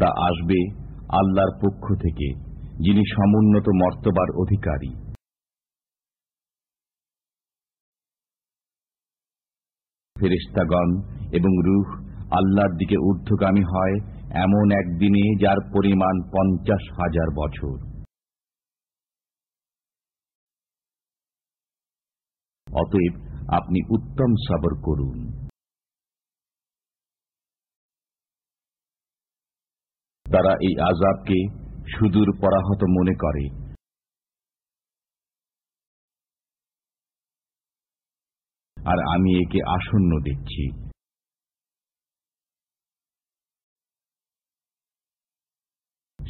তা আসবে আল্লাহর পক্ষ থেকে যিনি সমুন্নত মর্তবার অধিকারী ফেরিস্তাগণ এবং রুহ আল্লাহর দিকে ঊর্ধ্বগামী হয় এমন একদিনে যার পরিমাণ পঞ্চাশ হাজার বছর অতএব আপনি উত্তম সবর করুন তারা এই আজাবকে সুদূর পরাহত মনে করে আর আমি একে আসন্ন দেখছি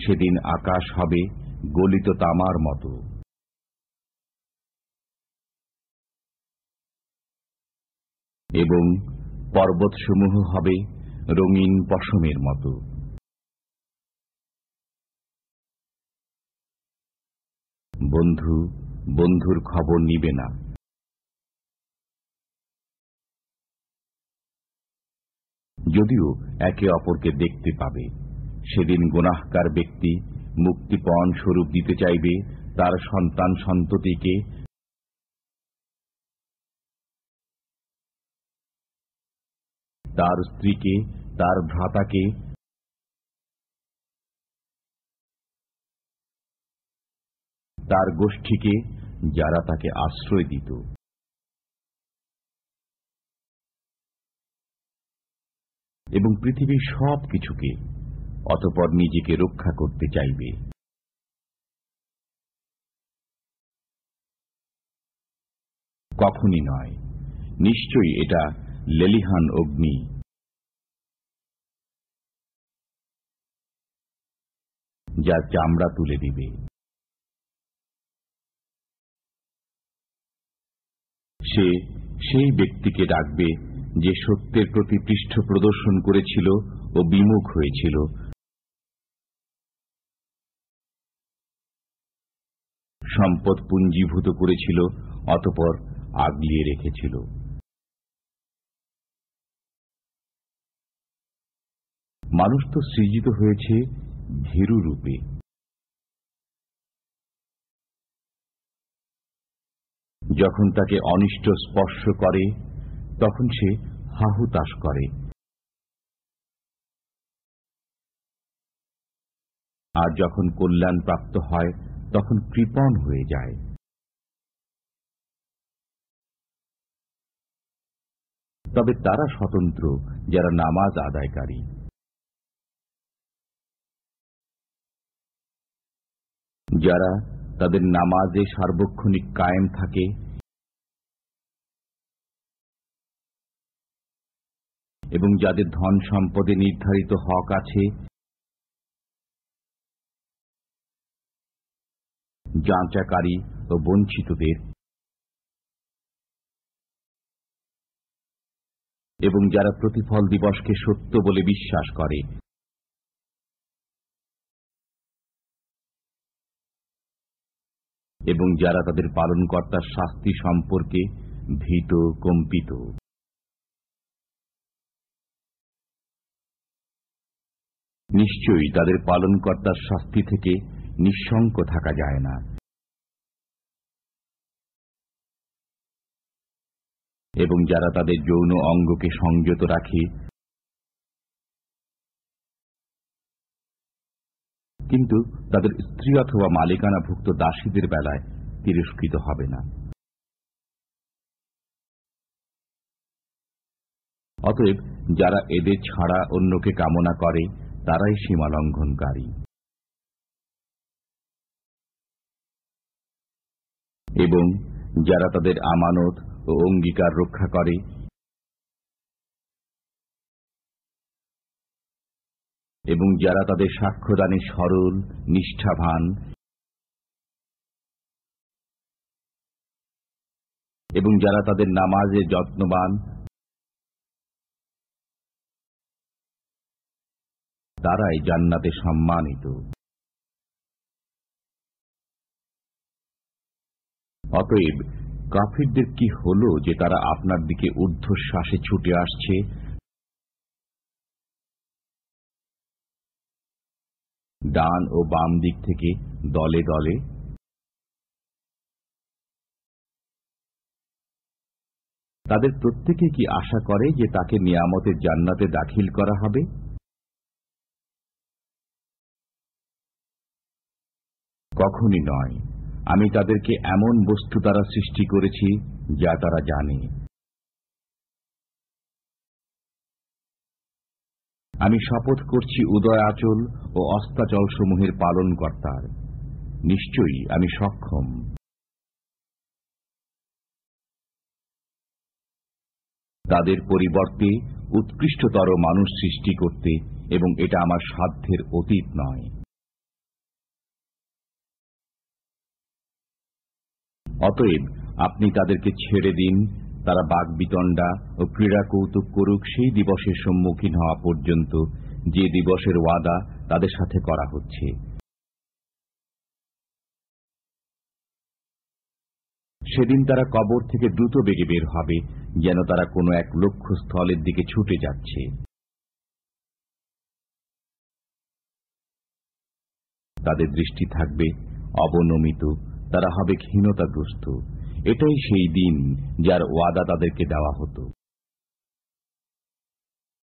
সেদিন আকাশ হবে গলিত তামার মতো এবং পর্বতসমূহ হবে রঙিন পশমের মতো বন্ধু বন্ধুর খবর নিবে না যদিও একে অপরকে দেখতে পাবে সেদিন গুনাহকার ব্যক্তি মুক্তিপণ স্বরূপ দিতে চাইবে তার সন্তান সন্ততিকে তার স্ত্রীকে তার ভ্রাতাকে তার গোষ্ঠীকে যারা তাকে আশ্রয় দিত এবং পৃথিবীর সব কিছুকে অতপর নিজেকে রক্ষা করতে চাইবে কখনই নয় নিশ্চয়ই এটা লেলিহান অগ্নি যা চামড়া তুলে দিবে সে সেই ব্যক্তিকে ডাকবে যে সত্যের প্রতি পৃষ্ঠ প্রদর্শন করেছিল ও বিমুখ হয়েছিল সম্পদ পুঞ্জীভূত করেছিল অতপর আগলিয়ে রেখেছিল মানুষ তো সৃজিত হয়েছে ভীরু রূপে যখন তাকে অনিষ্ট স্পর্শ করে তখন সে হাহুতাস করে আর যখন কল্যাণ প্রাপ্ত হয় তখন কৃপণ হয়ে যায় তবে তারা স্বতন্ত্র যারা নামাজ আদায়কারী যারা তাদের নামাজে সার্বক্ষণিক কায়েম থাকে এবং যাদের ধন সম্পদে নির্ধারিত হক আছে যাচাকারী ও বঞ্চিতদের এবং যারা প্রতিফল দিবসকে সত্য বলে বিশ্বাস করে এবং যারা তাদের পালনকর্তার শাস্তি সম্পর্কে ভীত কম্পিত নিশ্চয়ই তাদের পালনকর্তার শাস্তি থেকে নিঃসঙ্ক থাকা যায় না এবং যারা তাদের যৌন অঙ্গকে সংযত রাখে কিন্তু তাদের স্ত্রী অথবা মালিকানাভুক্ত দাসীদের বেলায় তিরস্কৃত হবে না অতএব যারা এদের ছাড়া অন্যকে কামনা করে তারাই সীমা লঙ্ঘনকারী এবং যারা তাদের আমানত ও অঙ্গীকার রক্ষা করে এবং যারা তাদের সাক্ষ্যদানে সরল নিষ্ঠাভান এবং যারা তাদের নামাজে যত্নবান তারাই জান্নাতে সম্মানিত অতএব কাফিরদের কি হল যে তারা আপনার দিকে ঊর্ধ্বশ্বাসে ছুটে আসছে ডান ও বাম দিক থেকে দলে দলে তাদের প্রত্যেকে কি আশা করে যে তাকে নিয়ামতের জান্নাতে দাখিল করা হবে কখনই নয় আমি তাদেরকে এমন বস্তু দ্বারা সৃষ্টি করেছি যা তারা জানে আমি শপথ করছি উদয় আচল ও অস্তাচলসমূহের পালনকর্তার নিশ্চয়ই আমি সক্ষম তাদের পরিবর্তে উৎকৃষ্টতর মানুষ সৃষ্টি করতে এবং এটা আমার সাধ্যের অতীত নয় অতএব আপনি তাদেরকে ছেড়ে দিন তারা বাঘ বিতণ্ডা ও ক্রীড়া কৌতুক করুক সেই দিবসের সম্মুখীন হওয়া পর্যন্ত যে দিবসের ওয়াদা তাদের সাথে করা হচ্ছে সেদিন তারা কবর থেকে দ্রুত বেগে বের হবে যেন তারা কোনো এক লক্ষ্য স্থলের দিকে ছুটে যাচ্ছে তাদের দৃষ্টি থাকবে অবনমিত তারা হবে ক্ষীণতাগ্রস্ত এটাই সেই দিন যার ওয়াদা তাদেরকে দেওয়া হতো